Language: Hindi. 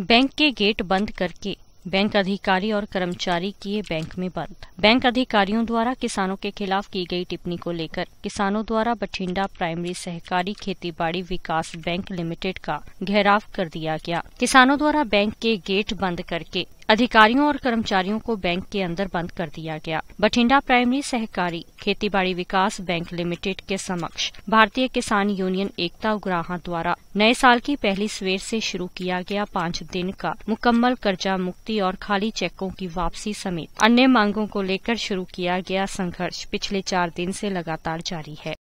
बैंक के गेट बंद करके बैंक अधिकारी और कर्मचारी किए बैंक में बंद बैंक अधिकारियों द्वारा किसानों के खिलाफ की गई टिप्पणी को लेकर किसानों द्वारा बठिंडा प्राइमरी सहकारी खेतीबाड़ी विकास बैंक लिमिटेड का घेराव कर दिया गया किसानों द्वारा बैंक के गेट बंद करके अधिकारियों और कर्मचारियों को बैंक के अंदर बंद कर दिया गया बठिंडा प्राइमरी सहकारी खेतीबाड़ी विकास बैंक लिमिटेड के समक्ष भारतीय किसान यूनियन एकता उग्राहा द्वारा नए साल की पहली सवेर से शुरू किया गया पाँच दिन का मुकम्मल कर्जा मुक्ति और खाली चेकों की वापसी समेत अन्य मांगों को लेकर शुरू किया गया संघर्ष पिछले चार दिन से लगातार जारी है